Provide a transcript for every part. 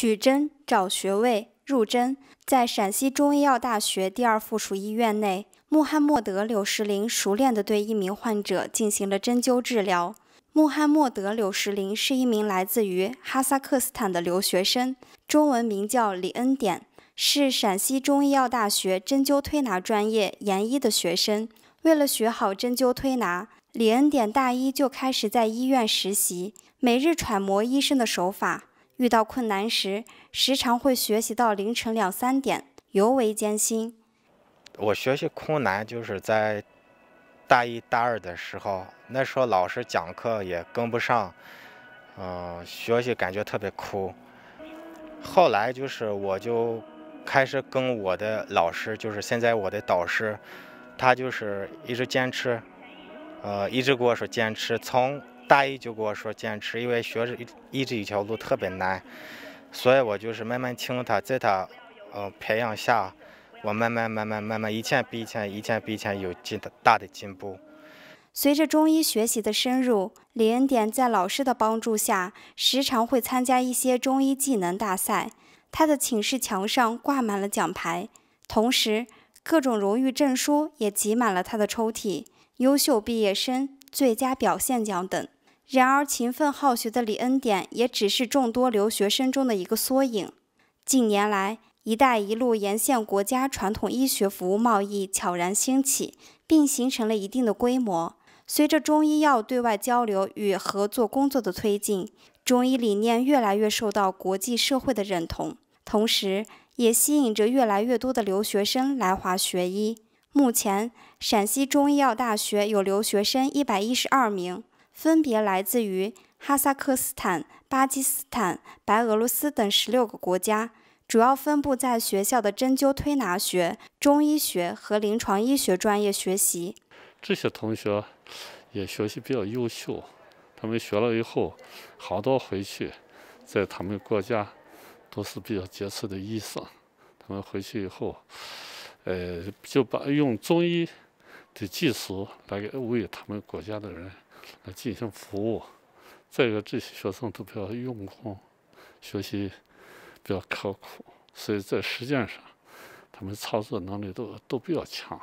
取针、找穴位、入针，在陕西中医药大学第二附属医院内，穆罕默德·柳石林熟练地对一名患者进行了针灸治疗。穆罕默德·柳石林是一名来自于哈萨克斯坦的留学生，中文名叫李恩典，是陕西中医药大学针灸推拿专业研一的学生。为了学好针灸推拿，李恩典大一就开始在医院实习，每日揣摩医生的手法。遇到困难时，时常会学习到凌晨两三点，尤为艰辛。我学习困难就是在大一大二的时候，那时候老师讲课也跟不上，嗯，学习感觉特别苦。后来就是我就开始跟我的老师，就是现在我的导师，他就是一直坚持，呃，一直跟我说坚持从。大一就跟我说坚持，因为学着一直一条路特别难，所以我就是慢慢听他在他，呃，培养下，我慢慢慢慢慢慢，一天比一天，一天比一天有进的大的进步。随着中医学习的深入，李恩典在老师的帮助下，时常会参加一些中医技能大赛。他的寝室墙上挂满了奖牌，同时各种荣誉证书也挤满了他的抽屉，优秀毕业生、最佳表现奖等。然而，勤奋好学的李恩典也只是众多留学生中的一个缩影。近年来，“一带一路”沿线国家传统医学服务贸易悄然兴起，并形成了一定的规模。随着中医药对外交流与合作工作的推进，中医理念越来越受到国际社会的认同，同时也吸引着越来越多的留学生来华学医。目前，陕西中医药大学有留学生一百一十二名。分别来自于哈萨克斯坦、巴基斯坦、白俄罗斯等十六个国家，主要分布在学校的针灸推拿学、中医学和临床医学专业学习。这些同学也学习比较优秀，他们学了以后，好多回去在他们国家都是比较杰出的医生。他们回去以后，呃，就把用中医的技术来为他们国家的人。来进行服务。再一个，这些学生都比较用功，学习比较刻苦，所以在实践上，他们操作能力都都比较强。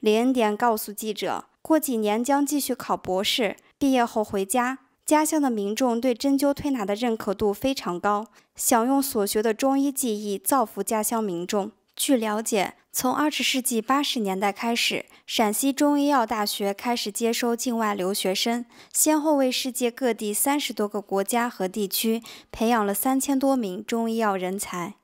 李恩典告诉记者，过几年将继续考博士，毕业后回家。家乡的民众对针灸推拿的认可度非常高，想用所学的中医技艺造福家乡民众。据了解，从20世纪80年代开始，陕西中医药大学开始接收境外留学生，先后为世界各地30多个国家和地区培养了3000多名中医药人才。